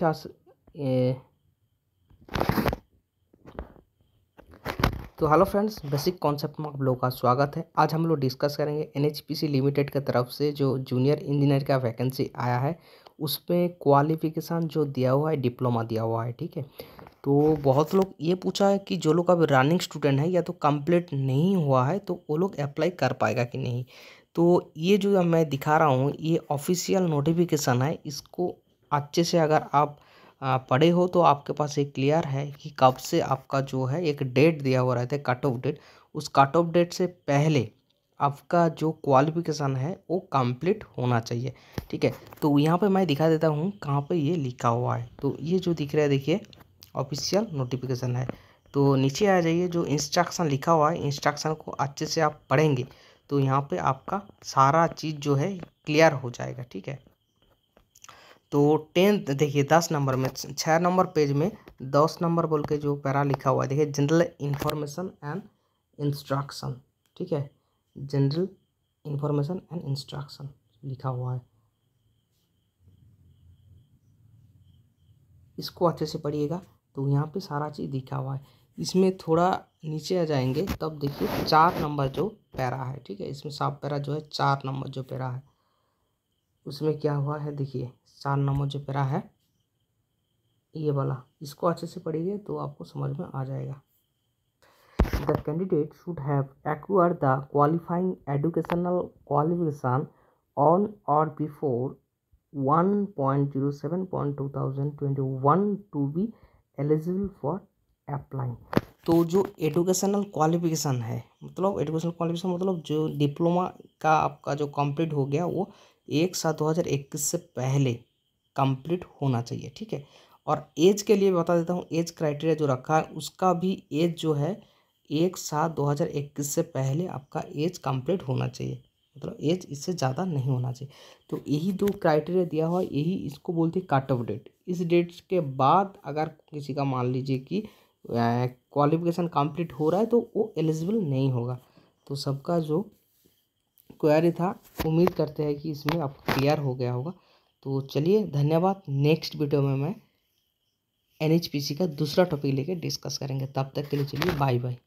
शास e. तो hello friends basic concept में आप लोगों का स्वागत है आज हम लोग डिस्कस करेंगे एनएचपीसी लिमिटेड की तरफ से जो जूनियर इंजीनियर का वैकेंसी आया है उसमें क्वालिफिकेशन जो दिया हुआ है डिप्लोमा दिया हुआ है ठीक है तो बहुत लोग ये पूछा है कि जो लोग अब रनिंग स्टूडेंट है या तो कंप्लीट नहीं हुआ है तो वो लोग अप्लाई कर पाएगा कि नहीं तो ये जो मैं दिखा रहा हूँ ये ऑफिशियल नोटिफिकेशन है इसको अच्छे से अगर आप पढ़े हो तो आपके पास एक क्लियर है कि कब से आपका जो है एक डेट दिया हुआ रहता है कट ऑफ डेट उस कट ऑफ डेट से पहले आपका जो क्वालिफिकेशन है वो कंप्लीट होना चाहिए ठीक है तो यहाँ पे मैं दिखा देता हूँ कहाँ पे ये लिखा हुआ है तो ये जो दिख रहा है देखिए ऑफिशियल नोटिफिकेशन है तो नीचे आ जाइए जो इंस्ट्रक्शन लिखा हुआ है इंस्ट्रक्शन को अच्छे से आप पढ़ेंगे तो यहाँ पे आपका सारा चीज़ जो है क्लियर हो जाएगा ठीक है तो टेंथ देखिए दस नंबर में छः नंबर पेज में दस नंबर बोल के जो पैरा लिखा हुआ है देखिए जनरल इन्फॉर्मेशन एंड इंस्ट्रक्शन ठीक है जनरल इन्फॉर्मेशन एंड इंस्ट्रक्शन लिखा हुआ है इसको अच्छे से पढ़िएगा तो यहाँ पे सारा चीज़ लिखा हुआ है इसमें थोड़ा नीचे आ जाएंगे तब देखिए चार नंबर जो पैरा है ठीक है इसमें साफ पैरा जो है चार नंबर जो पैरा है उसमें क्या हुआ है देखिए चार नंबर जो पेरा है ये वाला इसको अच्छे से पढ़िए तो आपको समझ में आ जाएगा the candidate should have acquire the qualifying educational qualification on or before one point zero seven one to be eligible for applying तो जो एडुकेशनल क्वालिफिकेशन है मतलब एडुकेशनल क्वालिफिकेशन मतलब जो डिप्लोमा का आपका जो कंप्लीट हो गया वो एक सात दो हज़ार इक्कीस से पहले कंप्लीट होना चाहिए ठीक है और एज के लिए बता देता हूँ एज क्राइटेरिया जो रखा है उसका भी एज जो है एक सात दो हज़ार इक्कीस से पहले आपका एज कंप्लीट होना चाहिए मतलब एज इससे ज़्यादा नहीं होना चाहिए तो यही दो क्राइटेरिया दिया हुआ यही इसको बोलते हैं कट ऑफ डेट इस डेट के बाद अगर किसी का मान लीजिए कि क्वालिफिकेशन कंप्लीट हो रहा है तो वो एलिजिबल नहीं होगा तो सबका जो क्वेरी था उम्मीद करते हैं कि इसमें आपको क्लियर हो गया होगा तो चलिए धन्यवाद नेक्स्ट वीडियो में मैं एन का दूसरा टॉपिक लेके डिस्कस करेंगे तब तक के लिए चलिए बाय बाय